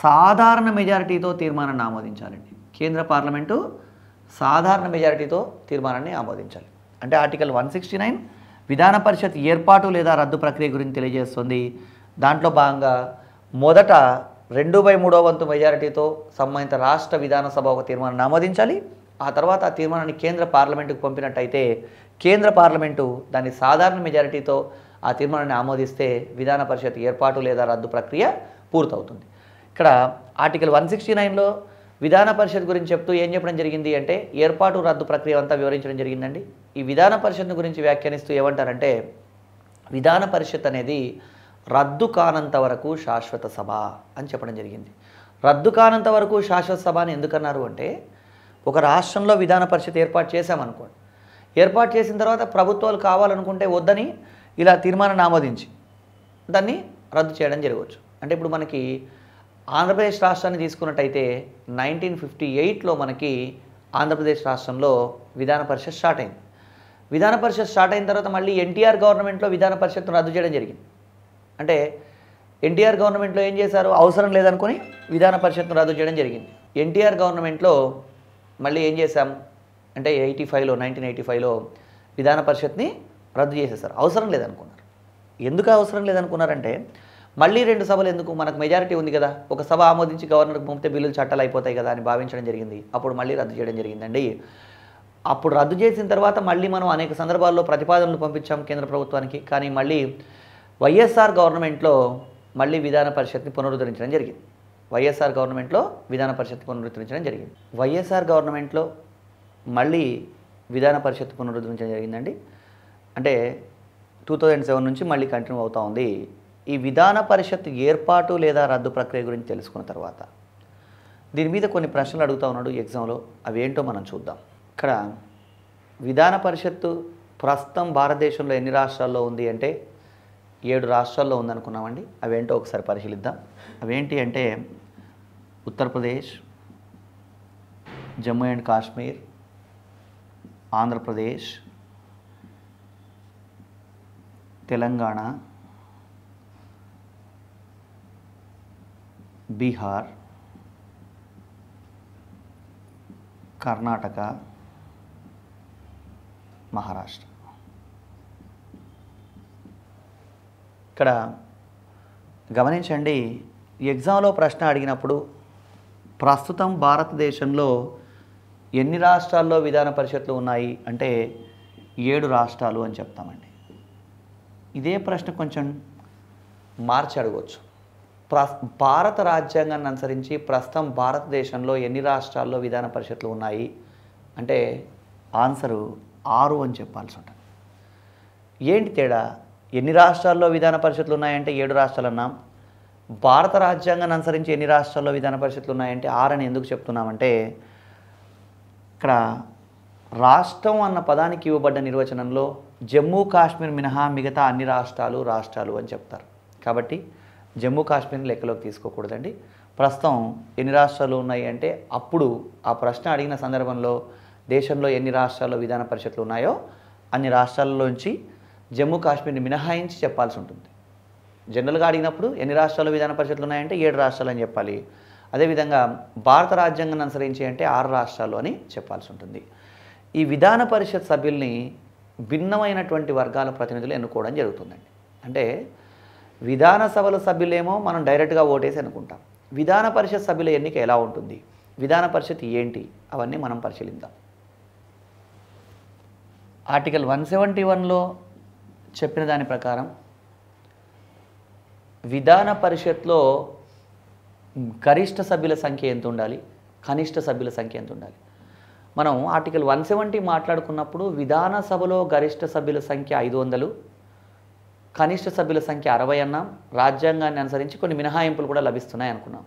సాధారణ మెజారిటీతో తీర్మానాన్ని ఆమోదించాలండి కేంద్ర పార్లమెంటు సాధారణ మెజారిటీతో తీర్మానాన్ని ఆమోదించాలి అంటే ఆర్టికల్ వన్ సిక్స్టీ నైన్ విధాన పరిషత్ ఏర్పాటు లేదా రద్దు ప్రక్రియ గురించి తెలియజేస్తుంది దాంట్లో భాగంగా మొదట రెండు బై మూడో వంతు మెజారిటీతో సంబంధిత రాష్ట్ర విధానసభ ఒక తీర్మానాన్ని ఆమోదించాలి ఆ తర్వాత ఆ తీర్మానాన్ని కేంద్ర పార్లమెంటుకు పంపినట్టయితే కేంద్ర పార్లమెంటు దాన్ని సాధారణ మెజారిటీతో ఆ తీర్మానాన్ని ఆమోదిస్తే విధాన పరిషత్ ఏర్పాటు లేదా రద్దు ప్రక్రియ పూర్తవుతుంది ఇక్కడ ఆర్టికల్ వన్ సిక్స్టీ నైన్లో విధాన పరిషత్ గురించి చెప్తూ ఏం చెప్పడం జరిగింది అంటే ఏర్పాటు రద్దు ప్రక్రియ అంతా వివరించడం జరిగిందండి ఈ విధాన పరిషత్ను గురించి వ్యాఖ్యానిస్తూ ఏమంటారంటే విధాన పరిషత్ అనేది రద్దు కానంత వరకు శాశ్వత సభ అని చెప్పడం జరిగింది రద్దు కానంత వరకు శాశ్వత సభ అని ఎందుకన్నారు అంటే ఒక రాష్ట్రంలో విధాన పరిషత్ ఏర్పాటు చేశామనుకోండి ఏర్పాటు చేసిన తర్వాత ప్రభుత్వాలు కావాలనుకుంటే వద్దని ఇలా తీర్మానాన్ని ఆమోదించి దాన్ని రద్దు చేయడం జరగవచ్చు అంటే ఇప్పుడు మనకి ఆంధ్రప్రదేశ్ రాష్ట్రాన్ని తీసుకున్నట్టయితే నైన్టీన్ ఫిఫ్టీ ఎయిట్లో మనకి ఆంధ్రప్రదేశ్ రాష్ట్రంలో విధాన పరిషత్ స్టార్ట్ అయింది విధాన పరిషత్ స్టార్ట్ అయిన తర్వాత మళ్ళీ ఎన్టీఆర్ గవర్నమెంట్లో విధాన పరిషత్ను రద్దు చేయడం జరిగింది అంటే ఎన్టీఆర్ గవర్నమెంట్లో ఏం చేశారు అవసరం లేదనుకుని విధాన పరిషత్ను రద్దు చేయడం జరిగింది ఎన్టీఆర్ గవర్నమెంట్లో మళ్ళీ ఏం చేశాం అంటే ఎయిటీ ఫైవ్లో నైన్టీన్ ఎయిటీ ఫైవ్లో విధాన పరిషత్ని రద్దు చేసేసారు అవసరం లేదనుకున్నారు ఎందుకు అవసరం లేదనుకున్నారంటే మళ్ళీ రెండు సభలు ఎందుకు మనకు మెజారిటీ ఉంది కదా ఒక సభ ఆమోదించి గవర్నర్కి పంపితే బిల్లులు చట్టాలు అయిపోతాయి కదా అని భావించడం జరిగింది అప్పుడు మళ్ళీ రద్దు చేయడం జరిగిందండి అప్పుడు రద్దు చేసిన తర్వాత మళ్ళీ మనం అనేక సందర్భాల్లో ప్రతిపాదనలు పంపించాం కేంద్ర ప్రభుత్వానికి కానీ మళ్ళీ వైఎస్ఆర్ గవర్నమెంట్లో మళ్ళీ విధాన పరిషత్ని పునరుద్ధరించడం జరిగింది వైఎస్ఆర్ గవర్నమెంట్లో విధాన పరిషత్ పునరుద్ధరించడం జరిగింది వైఎస్ఆర్ గవర్నమెంట్లో మళ్ళీ విధాన పరిషత్ పునరుద్ధరించడం జరిగిందండి అంటే టూ థౌజండ్ సెవెన్ నుంచి మళ్ళీ కంటిన్యూ అవుతూ ఉంది ఈ విధాన పరిషత్ ఏర్పాటు లేదా రద్దు ప్రక్రియ గురించి తెలుసుకున్న తర్వాత దీని మీద కొన్ని ప్రశ్నలు అడుగుతూ ఉన్నాడు ఎగ్జామ్లో అవి ఏంటో మనం చూద్దాం ఇక్కడ విధాన పరిషత్తు ప్రస్తుతం భారతదేశంలో ఎన్ని రాష్ట్రాల్లో ఉంది అంటే ఏడు రాష్ట్రాల్లో ఉందనుకున్నామండి అవేంటో ఒకసారి పరిశీలిద్దాం అవేంటి అంటే ఉత్తరప్రదేశ్ జమ్మూ అండ్ కాశ్మీర్ ఆంధ్రప్రదేశ్ తెలంగాణ బీహార్ కర్ణాటక మహారాష్ట్ర ఇక్కడ గమనించండి ఎగ్జామ్లో ప్రశ్న అడిగినప్పుడు ప్రస్తుతం భారతదేశంలో ఎన్ని రాష్ట్రాల్లో విధాన పరిషత్లు ఉన్నాయి అంటే ఏడు రాష్ట్రాలు అని చెప్తామండి ఇదే ప్రశ్న కొంచెం మార్చి అడగవచ్చు భారత రాజ్యాంగాన్ని అనుసరించి ప్రస్తుతం భారతదేశంలో ఎన్ని రాష్ట్రాల్లో విధాన పరిషత్లు ఉన్నాయి అంటే ఆన్సరు ఆరు అని చెప్పాల్సి ఉంటుంది ఏంటి తేడా ఎన్ని రాష్ట్రాల్లో విధాన పరిషత్లు ఉన్నాయంటే ఏడు రాష్ట్రాలు అన్నాం భారత రాజ్యాంగాన్ని అనుసరించి ఎన్ని రాష్ట్రాల్లో విధాన పరిషత్లు ఉన్నాయంటే ఆరని ఎందుకు చెప్తున్నామంటే ఇక్కడ రాష్ట్రం అన్న పదానికి ఇవ్వబడ్డ నిర్వచనంలో జమ్మూ కాశ్మీర్ మినహా మిగతా అన్ని రాష్ట్రాలు రాష్ట్రాలు అని చెప్తారు కాబట్టి జమ్మూ కాశ్మీర్ని లెక్కలోకి తీసుకోకూడదండి ప్రస్తుతం ఎన్ని రాష్ట్రాలు ఉన్నాయి అంటే అప్పుడు ఆ ప్రశ్న అడిగిన సందర్భంలో దేశంలో ఎన్ని రాష్ట్రాల్లో విధాన పరిషత్లు ఉన్నాయో అన్ని రాష్ట్రాలలోంచి జమ్మూ కాశ్మీర్ని మినహాయించి చెప్పాల్సి ఉంటుంది జనరల్గా అడిగినప్పుడు ఎన్ని రాష్ట్రాల్లో విధాన పరిషత్లు ఉన్నాయంటే ఏడు రాష్ట్రాలు అని చెప్పాలి అదేవిధంగా భారత రాజ్యాంగాన్ని అనుసరించి అంటే ఆరు రాష్ట్రాలు అని చెప్పాల్సి ఉంటుంది ఈ విధాన పరిషత్ సభ్యుల్ని భిన్నమైనటువంటి వర్గాల ప్రతినిధులు ఎన్నుకోవడం జరుగుతుందండి అంటే విధానసభల సభ్యులేమో మనం డైరెక్ట్గా ఓటేసి అనుకుంటాం విధాన పరిషత్ సభ్యుల ఎన్నిక ఎలా ఉంటుంది విధాన పరిషత్ ఏంటి అవన్నీ మనం పరిశీలిద్దాం ఆర్టికల్ వన్ సెవెంటీ వన్లో చెప్పిన దాని ప్రకారం విధాన పరిషత్లో గరిష్ట సభ్యుల సంఖ్య ఎంత ఉండాలి కనిష్ట సభ్యుల సంఖ్య ఎంత ఉండాలి మనం ఆర్టికల్ వన్ సెవెంటీ మాట్లాడుకున్నప్పుడు విధానసభలో గరిష్ట సభ్యుల సంఖ్య ఐదు వందలు కనిష్ట సభ్యుల సంఖ్య అరవై అన్నాం రాజ్యాంగాన్ని అనుసరించి కొన్ని మినహాయింపులు కూడా లభిస్తున్నాయి అనుకున్నాం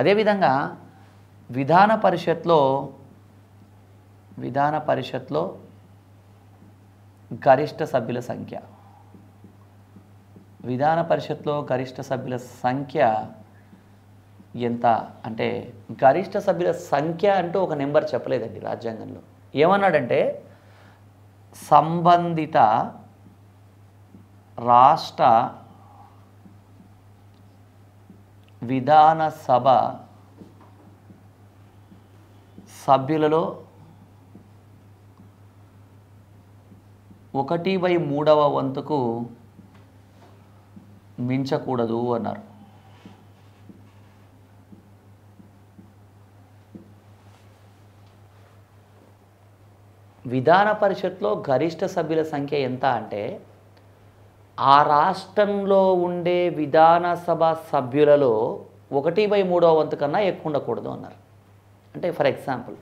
అదేవిధంగా విధాన పరిషత్లో విధాన పరిషత్లో గరిష్ట సభ్యుల సంఖ్య విధాన పరిషత్లో గరిష్ట సభ్యుల సంఖ్య ఎంత అంటే గరిష్ట సభ్యుల సంఖ్య అంటూ ఒక నెంబర్ చెప్పలేదండి రాజ్యాంగంలో ఏమన్నాడంటే సంబంధిత రాష్ట్ర విధానసభ సభ్యులలో ఒకటి బై మూడవ వంతుకు మించకూడదు అన్నారు విధాన పరిషత్లో గరిష్ట సభ్యుల సంఖ్య ఎంత అంటే ఆ రాష్ట్రంలో ఉండే విధానసభ సభ్యులలో ఒకటి బై మూడో వంతు కన్నా ఎక్కువ ఉండకూడదు అన్నారు అంటే ఫర్ ఎగ్జాంపుల్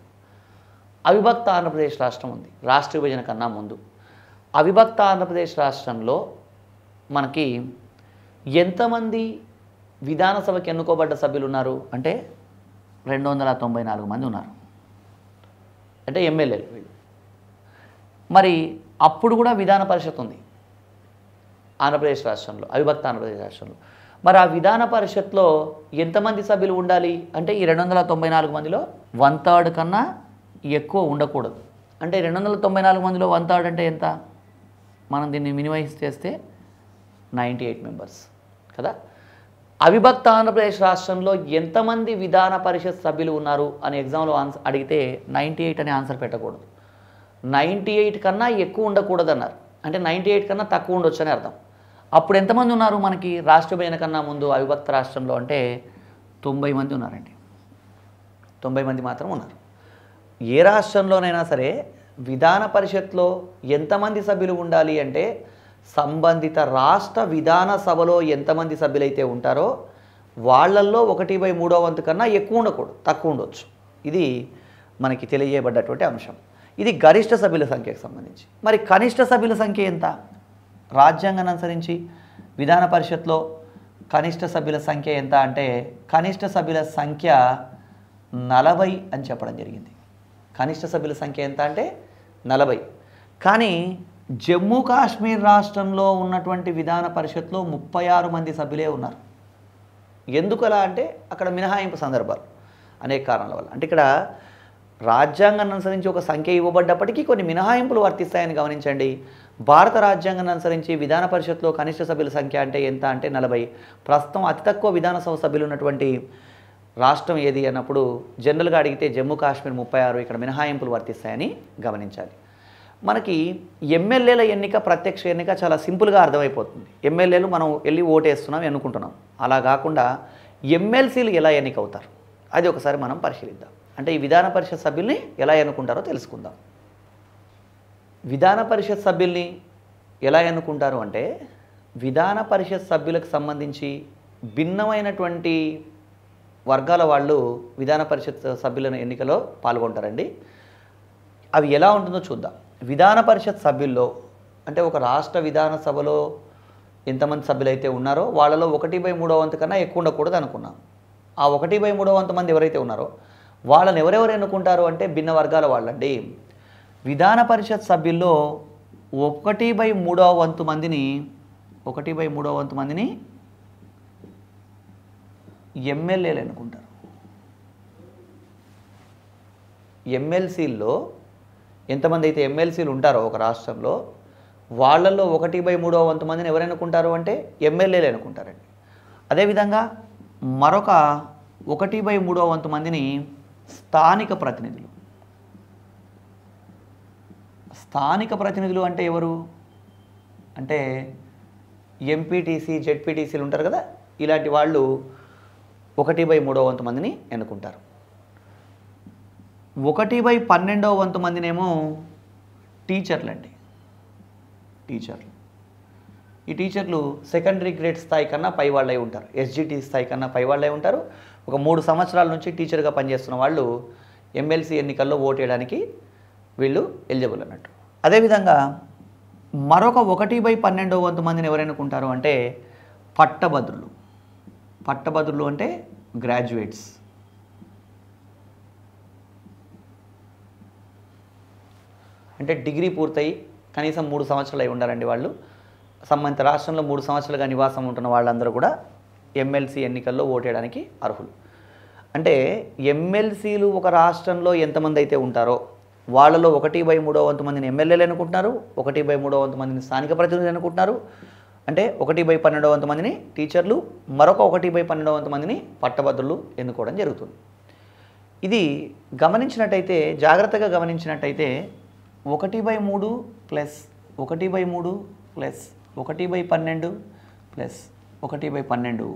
అవిభక్త ఆంధ్రప్రదేశ్ రాష్ట్రం ఉంది రాష్ట్ర విభజన కన్నా ముందు అవిభక్త ఆంధ్రప్రదేశ్ రాష్ట్రంలో మనకి ఎంతమంది విధానసభకి ఎన్నుకోబడ్డ సభ్యులు ఉన్నారు అంటే రెండు వందల తొంభై నాలుగు మంది ఉన్నారు అంటే ఎమ్మెల్యేలు వీళ్ళు మరి అప్పుడు కూడా విధాన పరిషత్ ఉంది ఆంధ్రప్రదేశ్ రాష్ట్రంలో అవిభక్త ఆంధ్రప్రదేశ్ రాష్ట్రంలో మరి ఆ విధాన పరిషత్లో ఎంతమంది సభ్యులు ఉండాలి అంటే ఈ రెండు వందల తొంభై నాలుగు మందిలో వన్ థర్డ్ కన్నా ఎక్కువ ఉండకూడదు అంటే రెండు వందల తొంభై నాలుగు మందిలో వన్ థర్డ్ అంటే ఎంత మనం దీన్ని మినిమైజ్ చేస్తే నైంటీ ఎయిట్ మెంబర్స్ కదా అవిభక్త ఆంధ్రప్రదేశ్ రాష్ట్రంలో ఎంతమంది విధాన పరిషత్ సభ్యులు ఉన్నారు అని ఎగ్జామ్లో ఆన్సర్ అడిగితే నైంటీ ఎయిట్ అనే ఆన్సర్ పెట్టకూడదు నైంటీ ఎయిట్ కన్నా ఎక్కువ ఉండకూడదన్నారు అంటే నైంటీ ఎయిట్ కన్నా తక్కువ ఉండొచ్చు అని అర్థం అప్పుడు ఎంతమంది ఉన్నారు మనకి రాష్ట్ర విభజన కన్నా ముందు అవిభక్త రాష్ట్రంలో అంటే తొంభై మంది ఉన్నారండి తొంభై మంది మాత్రం ఉన్నారు ఏ రాష్ట్రంలోనైనా సరే విధాన పరిషత్లో ఎంతమంది సభ్యులు ఉండాలి అంటే సంబంధిత రాష్ట్ర విధాన సభలో ఎంతమంది సభ్యులైతే ఉంటారో వాళ్ళల్లో ఒకటి బై మూడో వంతు కన్నా ఎక్కువ ఉండకూడదు తక్కువ ఉండొచ్చు ఇది మనకి తెలియజేయబడ్డటువంటి అంశం ఇది గరిష్ట సభ్యుల సంఖ్యకు సంబంధించి మరి కనిష్ట సభ్యుల సంఖ్య ఎంత రాజ్యాంగాన్ని అనుసరించి విధాన పరిషత్లో కనిష్ట సభ్యుల సంఖ్య ఎంత అంటే కనిష్ట సభ్యుల సంఖ్య నలభై అని చెప్పడం జరిగింది కనిష్ట సభ్యుల సంఖ్య ఎంత అంటే నలభై కానీ జమ్మూ కాశ్మీర్ రాష్ట్రంలో ఉన్నటువంటి విధాన పరిషత్లో ముప్పై ఆరు మంది సభ్యులే ఉన్నారు ఎందుకు అలా అంటే అక్కడ మినహాయింపు సందర్భాలు అనేక కారణాల వల్ల అంటే ఇక్కడ రాజ్యాంగాన్ని అనుసరించి ఒక సంఖ్య ఇవ్వబడ్డప్పటికీ కొన్ని మినహాయింపులు వర్తిస్తాయని గమనించండి భారత రాజ్యాంగాన్ని అనుసరించి విధాన పరిషత్లో కనిష్ట సభ్యుల సంఖ్య అంటే ఎంత అంటే నలభై ప్రస్తుతం అతి తక్కువ విధానసభ సభ్యులు ఉన్నటువంటి రాష్ట్రం ఏది అన్నప్పుడు జనరల్గా అడిగితే జమ్మూ కాశ్మీర్ ముప్పై ఆరు ఇక్కడ మినహాయింపులు వర్తిస్తాయని గమనించాలి మనకి ఎమ్మెల్యేల ఎన్నిక ప్రత్యక్ష ఎన్నిక చాలా సింపుల్గా అర్థమైపోతుంది ఎమ్మెల్యేలు మనం వెళ్ళి ఓటేస్తున్నాం అనుకుంటున్నాం అలా కాకుండా ఎమ్మెల్సీలు ఎలా ఎన్నికవుతారు అది ఒకసారి మనం పరిశీలిద్దాం అంటే ఈ విధాన పరిషత్ సభ్యుల్ని ఎలా ఎన్నుకుంటారో తెలుసుకుందాం విధాన పరిషత్ సభ్యుల్ని ఎలా ఎన్నుకుంటారు అంటే విధాన పరిషత్ సభ్యులకు సంబంధించి భిన్నమైనటువంటి వర్గాల వాళ్ళు విధాన పరిషత్ సభ్యులను ఎన్నికలో పాల్గొంటారండి అవి ఎలా ఉంటుందో చూద్దాం విధాన పరిషత్ సభ్యుల్లో అంటే ఒక రాష్ట్ర విధానసభలో ఎంతమంది సభ్యులైతే ఉన్నారో వాళ్ళలో ఒకటి బై మూడో వంతు కన్నా ఎక్కువ ఉండకూడదు అనుకున్నాం ఆ ఒకటి బై మూడో వంతు మంది ఎవరైతే ఉన్నారో వాళ్ళని ఎవరెవరు ఎన్నుకుంటారు అంటే భిన్న వర్గాల వాళ్ళండి విధాన పరిషత్ సభ్యుల్లో ఒకటి బై మూడవ వంతు మందిని ఒకటి బై మూడవ వంతు మందిని ఎమ్మెల్యేలు అనుకుంటారు ఎమ్మెల్సీల్లో ఎంతమంది అయితే ఎమ్మెల్సీలు ఉంటారో ఒక రాష్ట్రంలో వాళ్ళల్లో ఒకటి బై మూడవ వంతు మందిని ఎవరనుకుంటారు అంటే ఎమ్మెల్యేలు అనుకుంటారండి అదేవిధంగా మరొక ఒకటి బై మూడవ వంతు మందిని స్థానిక ప్రతినిధులు స్థానిక ప్రతినిధులు అంటే ఎవరు అంటే ఎంపీటీసీ జెడ్పీటీసీలు ఉంటారు కదా ఇలాంటి వాళ్ళు ఒకటి బై మూడో వంతు మందిని ఎన్నుకుంటారు ఒకటి బై పన్నెండవ వంతు మందినేమో టీచర్లు అండి టీచర్లు ఈ టీచర్లు సెకండరీ గ్రేడ్ స్థాయి కన్నా పై వాళ్ళై ఉంటారు ఎస్జిటి స్థాయి కన్నా పై వాళ్ళై ఉంటారు ఒక మూడు సంవత్సరాల నుంచి టీచర్గా పనిచేస్తున్న వాళ్ళు ఎమ్మెల్సీ ఎన్నికల్లో ఓటేయడానికి వీళ్ళు ఎలిజిబుల్ అన్నట్టు అదేవిధంగా మరొక ఒకటి బై పన్నెండో వంతు మందిని ఎవరైనా ఉంటారు అంటే పట్టభద్రులు పట్టభద్రులు అంటే గ్రాడ్యుయేట్స్ అంటే డిగ్రీ పూర్తయి కనీసం మూడు సంవత్సరాలు అయి ఉండాలండి వాళ్ళు సంబంధిత రాష్ట్రంలో మూడు సంవత్సరాలుగా నివాసం ఉంటున్న వాళ్ళందరూ కూడా ఎమ్మెల్సీ ఎన్నికల్లో ఓటేయడానికి అర్హులు అంటే ఎమ్మెల్సీలు ఒక రాష్ట్రంలో ఎంతమంది అయితే ఉంటారో వాళ్ళలో ఒకటి బై మూడో వంతు మందిని ఎమ్మెల్యేలు అనుకుంటున్నారు ఒకటి బై మూడో వంతు మందిని స్థానిక ప్రతినిధులు అనుకుంటున్నారు అంటే ఒకటి బై పన్నెండో వంతు మందిని టీచర్లు మరొక ఒకటి బై పన్నెండో వంతు మందిని పట్టభద్రులు ఎన్నుకోవడం జరుగుతుంది ఇది గమనించినట్టయితే జాగ్రత్తగా గమనించినట్టయితే ఒకటి బై మూడు ప్లస్ ఒకటి బై మూడు ప్లస్ ఒకటి బై పన్నెండు ప్లస్ ఒకటి బై పన్నెండు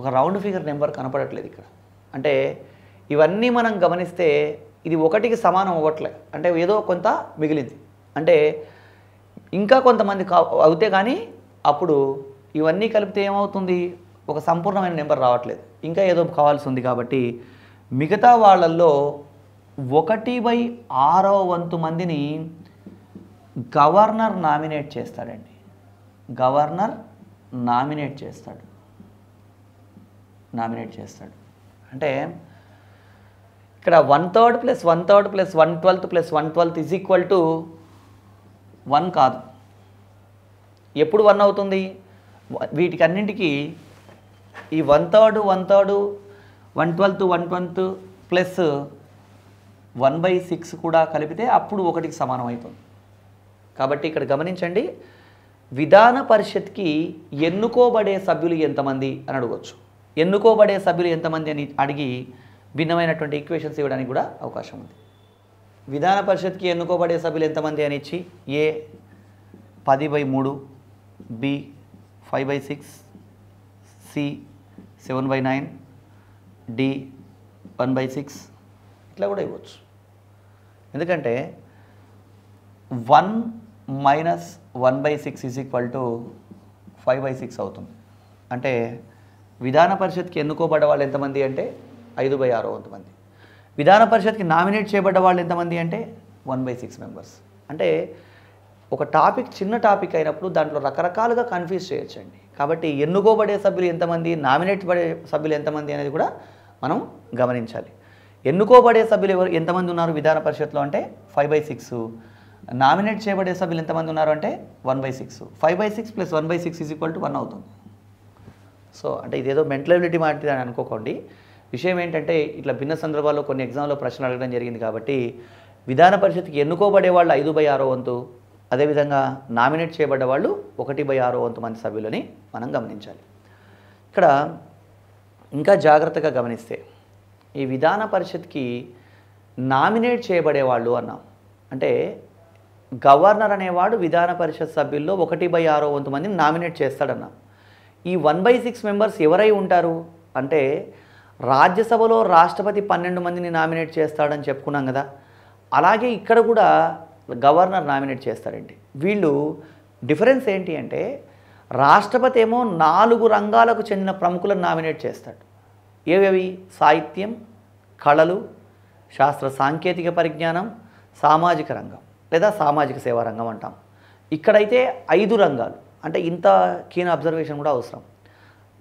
ఒక రౌండ్ ఫిగర్ నెంబర్ కనపడట్లేదు ఇక్కడ అంటే ఇవన్నీ మనం గమనిస్తే ఇది ఒకటికి సమానం అవ్వట్లే అంటే ఏదో కొంత మిగిలింది అంటే ఇంకా కొంతమంది అవుతే కానీ అప్పుడు ఇవన్నీ కలిపితే ఏమవుతుంది ఒక సంపూర్ణమైన నెంబర్ రావట్లేదు ఇంకా ఏదో కావాల్సి ఉంది కాబట్టి మిగతా వాళ్ళల్లో ఒకటి బై ఆరో వంతు మందిని గవర్నర్ నామినేట్ చేస్తాడండి గవర్నర్ నామినేట్ చేస్తాడు నామినేట్ చేస్తాడు అంటే ఇక్కడ one third plus one third plus one twelfth plus one twelfth is equal to one కాదు ఎప్పుడు వన్ అవుతుంది వీటికన్నింటికి ఈ one third one third one twelfth one twelfth plus one by six కూడా కలిపితే అప్పుడు ఒకటికి సమానం అవుతుంది కాబట్టి ఇక్కడ గమనించండి విధాన పరిషత్కి ఎన్నుకోబడే సభ్యులు ఎంతమంది అని అడగవచ్చు ఎన్నుకోబడే సభ్యులు ఎంతమంది అని అడిగి భిన్నమైనటువంటి ఈక్వేషన్స్ ఇవ్వడానికి కూడా అవకాశం ఉంది విధాన పరిషత్కి ఎన్నుకోబడే సభ్యులు ఎంతమంది అని ఇచ్చి ఏ పది బై మూడు B five by six C seven by nine D one by six ఇట్లా కూడా ఇవ్వచ్చు ఎందుకంటే one minus one by six is equal to five by six అవుతుంది అంటే విధాన పరిషత్కి ఎన్నుకోబడే వాళ్ళు ఎంతమంది అంటే ఐదు బై ఆరో వంతమంది విధాన పరిషత్కి నామినేట్ చేయబడ్డ వాళ్ళు ఎంతమంది అంటే వన్ బై సిక్స్ మెంబర్స్ అంటే ఒక టాపిక్ చిన్న టాపిక్ అయినప్పుడు దాంట్లో రకరకాలుగా కన్ఫ్యూజ్ చేయొచ్చండి కాబట్టి ఎన్నుకోబడే సభ్యులు ఎంతమంది నామినేట్ పడే సభ్యులు ఎంతమంది అనేది కూడా మనం గమనించాలి ఎన్నుకోబడే సభ్యులు ఎవరు ఎంతమంది ఉన్నారు విధాన పరిషత్లో అంటే ఫైవ్ బై సిక్స్ నామినేట్ చేయబడే సభ్యులు ఎంతమంది ఉన్నారు అంటే one by six five by six plus one by six is equal to one అవుతుంది సో అంటే ఇదేదో మెంటలబిలిటీ ఎబిలిటీ అని అనుకోకండి విషయం ఏంటంటే ఇట్లా భిన్న సందర్భాల్లో కొన్ని ఎగ్జామ్లో ప్రశ్నలు అడగడం జరిగింది కాబట్టి విధాన పరిషత్కి ఎన్నుకోబడే వాళ్ళు ఐదు బై ఆరో వంతు అదేవిధంగా నామినేట్ చేయబడ్డ వాళ్ళు ఒకటి బై ఆరో వంతు మంది సభ్యులని మనం గమనించాలి ఇక్కడ ఇంకా జాగ్రత్తగా గమనిస్తే ఈ విధాన పరిషత్కి నామినేట్ చేయబడే వాళ్ళు అన్నాం అంటే గవర్నర్ అనేవాడు విధాన పరిషత్ సభ్యుల్లో ఒకటి బై ఆరో వంతు మందిని నామినేట్ చేస్తాడన్నాం ఈ వన్ బై సిక్స్ మెంబర్స్ ఎవరై ఉంటారు అంటే రాజ్యసభలో రాష్ట్రపతి పన్నెండు మందిని నామినేట్ చేస్తాడని చెప్పుకున్నాం కదా అలాగే ఇక్కడ కూడా గవర్నర్ నామినేట్ చేస్తారండి వీళ్ళు డిఫరెన్స్ ఏంటి అంటే రాష్ట్రపతి ఏమో నాలుగు రంగాలకు చెందిన ప్రముఖులను నామినేట్ చేస్తాడు ఏవేవి సాహిత్యం కళలు శాస్త్ర సాంకేతిక పరిజ్ఞానం సామాజిక రంగం లేదా సామాజిక సేవా రంగం అంటాం ఇక్కడైతే ఐదు రంగాలు అంటే ఇంత కీన అబ్జర్వేషన్ కూడా అవసరం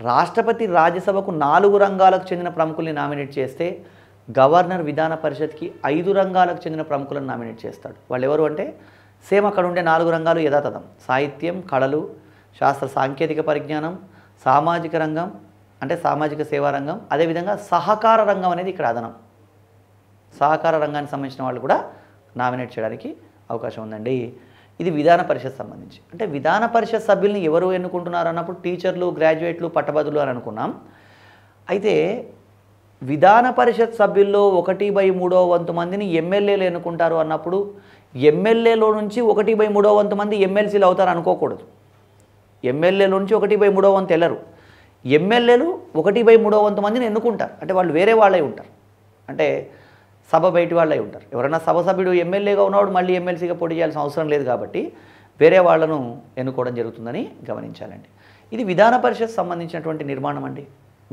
రాష్ట్రపతి రాజ్యసభకు నాలుగు రంగాలకు చెందిన ప్రముఖుల్ని నామినేట్ చేస్తే గవర్నర్ విధాన పరిషత్కి ఐదు రంగాలకు చెందిన ప్రముఖులను నామినేట్ చేస్తాడు వాళ్ళు ఎవరు అంటే సేమ్ అక్కడ ఉండే నాలుగు రంగాలు యథాతథం సాహిత్యం కళలు శాస్త్ర సాంకేతిక పరిజ్ఞానం సామాజిక రంగం అంటే సామాజిక సేవా రంగం అదేవిధంగా సహకార రంగం అనేది ఇక్కడ అదనం సహకార రంగానికి సంబంధించిన వాళ్ళు కూడా నామినేట్ చేయడానికి అవకాశం ఉందండి ఇది విధాన పరిషత్ సంబంధించి అంటే విధాన పరిషత్ సభ్యుల్ని ఎవరు ఎన్నుకుంటున్నారు అన్నప్పుడు టీచర్లు గ్రాడ్యుయేట్లు పట్టభద్రులు అని అనుకున్నాం అయితే విధాన పరిషత్ సభ్యుల్లో ఒకటి బై మూడో వంతు మందిని ఎమ్మెల్యేలు ఎన్నుకుంటారు అన్నప్పుడు ఎమ్మెల్యేలో నుంచి ఒకటి బై మూడో వంతు మంది ఎమ్మెల్సీలు అవుతారు అనుకోకూడదు ఎమ్మెల్యేలో నుంచి ఒకటి బై మూడో వంతు వెళ్ళరు ఎమ్మెల్యేలు ఒకటి బై మూడో వంతు మందిని ఎన్నుకుంటారు అంటే వాళ్ళు వేరే వాళ్ళే ఉంటారు అంటే సభ బయటి వాళ్ళై ఉంటారు ఎవరైనా సభ సభ్యుడు ఎమ్మెల్యేగా ఉన్నవాడు మళ్ళీ ఎమ్మెల్సీగా పోటీ చేయాల్సిన అవసరం లేదు కాబట్టి వేరే వాళ్ళను ఎన్నుకోవడం జరుగుతుందని గమనించాలండి ఇది విధాన పరిషత్ సంబంధించినటువంటి నిర్మాణం అండి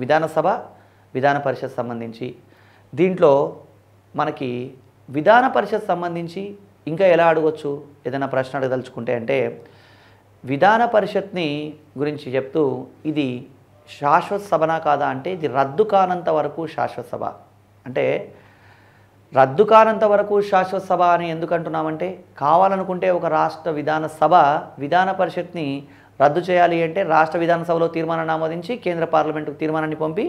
విధానసభ విధాన పరిషత్ సంబంధించి దీంట్లో మనకి విధాన పరిషత్ సంబంధించి ఇంకా ఎలా అడగొచ్చు ఏదైనా ప్రశ్న అడగదలుచుకుంటే అంటే విధాన పరిషత్ని గురించి చెప్తూ ఇది శాశ్వత సభనా కాదా అంటే ఇది రద్దు కానంత వరకు శాశ్వత సభ అంటే రద్దు కానంత వరకు శాశ్వత సభ అని ఎందుకంటున్నామంటే కావాలనుకుంటే ఒక రాష్ట్ర విధాన సభ విధాన పరిషత్ని రద్దు చేయాలి అంటే రాష్ట్ర విధానసభలో తీర్మానాన్ని ఆమోదించి కేంద్ర పార్లమెంటుకు తీర్మానాన్ని పంపి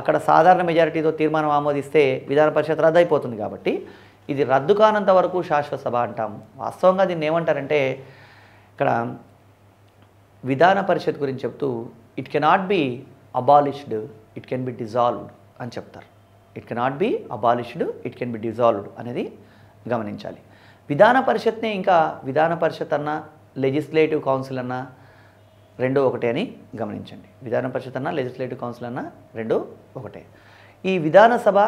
అక్కడ సాధారణ మెజారిటీతో తీర్మానం ఆమోదిస్తే విధాన పరిషత్ రద్దు అయిపోతుంది కాబట్టి ఇది రద్దు కానంత వరకు శాశ్వత సభ అంటాం వాస్తవంగా దీన్ని ఏమంటారంటే ఇక్కడ విధాన పరిషత్ గురించి చెప్తూ it cannot be abolished it can be dissolved అని చెప్తారు it cannot be abolished it can be dissolved అనేది గమనించాలి విధాన పరిషత్నే ఇంకా విధాన పరిషత్ అన్న లెజిస్లేటివ్ కౌన్సిల్ అన్న రెండో ఒకటే అని గమనించండి విధాన పరిషత్ అన్న లెజిస్లేటివ్ కౌన్సిల్ అన్న రెండో ఒకటే ఈ విధానసభ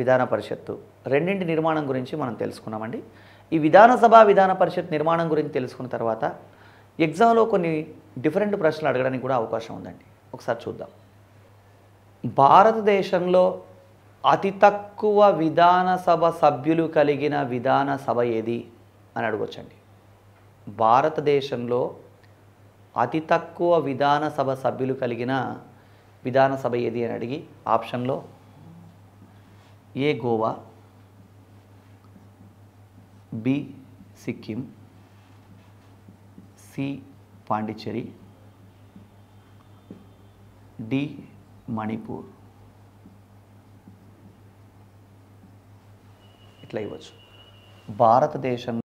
విధాన పరిషత్తు రెండింటి నిర్మాణం గురించి మనం తెలుసుకున్నామండి ఈ విధానసభ విధాన పరిషత్ నిర్మాణం గురించి తెలుసుకున్న తర్వాత ఎగ్జామ్లో కొన్ని డిఫరెంట్ ప్రశ్నలు అడగడానికి కూడా అవకాశం ఉందండి ఒకసారి చూద్దాం భారతదేశంలో అతి తక్కువ విధానసభ సభ్యులు కలిగిన విధానసభ ఏది అని అడగొచ్చండి భారతదేశంలో అతి తక్కువ విధానసభ సభ్యులు కలిగిన విధానసభ ఏది అని అడిగి ఆప్షన్లో A Goa B Sikkim C Pondicherry D Manipur ఇట్లా ఇవ్వచ్చు భారతదేశం